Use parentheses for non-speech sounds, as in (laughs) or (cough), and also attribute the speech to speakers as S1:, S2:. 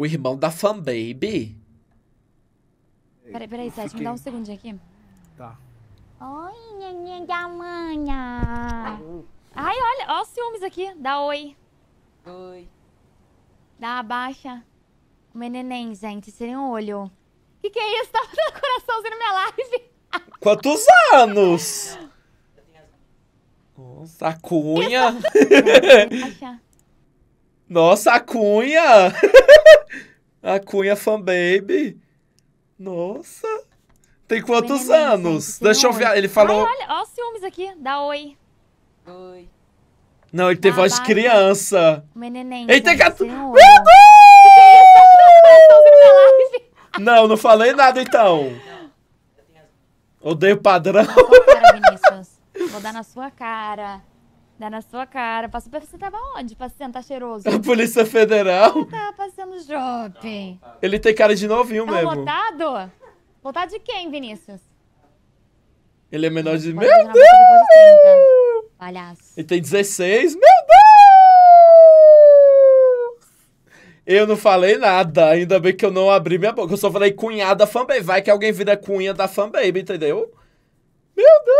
S1: O irmão da fanbaby? Peraí, peraí, Seth, me dá um segundinho aqui. Tá. Oi, neném da manha. Uhum. Ai, olha, olha os ciúmes aqui. Dá oi. Oi. Dá baixa. O neném, gente, sem um olho. Que que é isso? Tá dando coraçãozinho na minha live. (laughs) Quantos anos? Nossa, a cunha. (laughs) Nossa, a cunha. (laughs) A Cunha Fanbaby. Nossa. Tem quantos anos? Deixa eu ver. Ele falou. Ai, olha, olha os ciúmes aqui. Dá oi. Oi. Não, ele tem voz de criança. Meu neném. Ele tem gato. Não, não falei nada então. Odeio padrão. Cara, Vou dar na sua cara. Dá na sua cara. Passou pra você tava onde? Pra sentar cheiroso. A Polícia Federal? tá, shopping. Ele tem cara de novinho tá mesmo. Lotado? Lotado de quem, Vinícius? Ele é menor de. Meu Deus! De Palhaço. Ele tem 16. Meu Deus! Eu não falei nada. Ainda bem que eu não abri minha boca. Eu só falei cunhada fanbaby. Vai que alguém vira cunha da fanbaby, entendeu? Meu Deus!